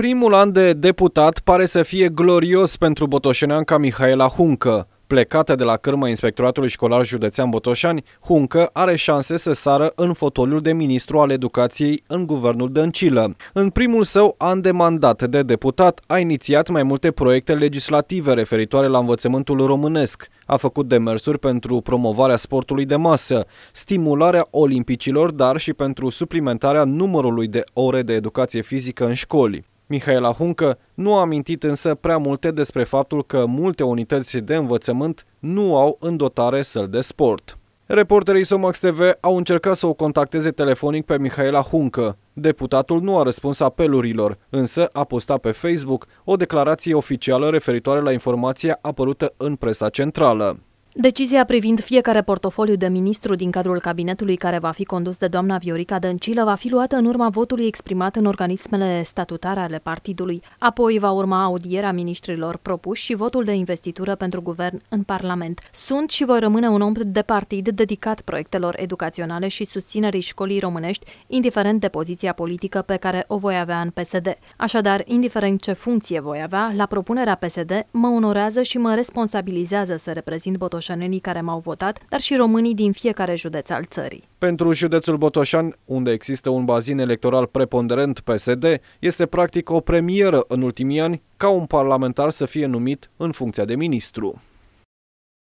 Primul an de deputat pare să fie glorios pentru botoșeneanca Mihaela Huncă. Plecată de la cârmă Inspectoratului Școlar Județean Botoșani, Huncă are șanse să sară în fotoliul de ministru al educației în guvernul Dăncilă. În primul său an de mandat de deputat a inițiat mai multe proiecte legislative referitoare la învățământul românesc. A făcut demersuri pentru promovarea sportului de masă, stimularea olimpicilor, dar și pentru suplimentarea numărului de ore de educație fizică în școli. Mihaela Huncă nu a amintit însă prea multe despre faptul că multe unități de învățământ nu au în dotare săl de sport. Reporterii Somax TV au încercat să o contacteze telefonic pe Mihaela Huncă. Deputatul nu a răspuns apelurilor, însă a postat pe Facebook o declarație oficială referitoare la informația apărută în presa centrală. Decizia privind fiecare portofoliu de ministru din cadrul cabinetului care va fi condus de doamna Viorica Dăncilă va fi luată în urma votului exprimat în organismele statutare ale partidului. Apoi va urma audierea ministrilor propuși și votul de investitură pentru guvern în Parlament. Sunt și voi rămâne un om de partid dedicat proiectelor educaționale și susținerii școlii românești, indiferent de poziția politică pe care o voi avea în PSD. Așadar, indiferent ce funcție voi avea, la propunerea PSD mă onorează și mă responsabilizează să reprezint Botoșani botoșanenii care m-au votat, dar și românii din fiecare județ al țării. Pentru județul Botoșan, unde există un bazin electoral preponderent PSD, este practic o premieră în ultimii ani ca un parlamentar să fie numit în funcția de ministru.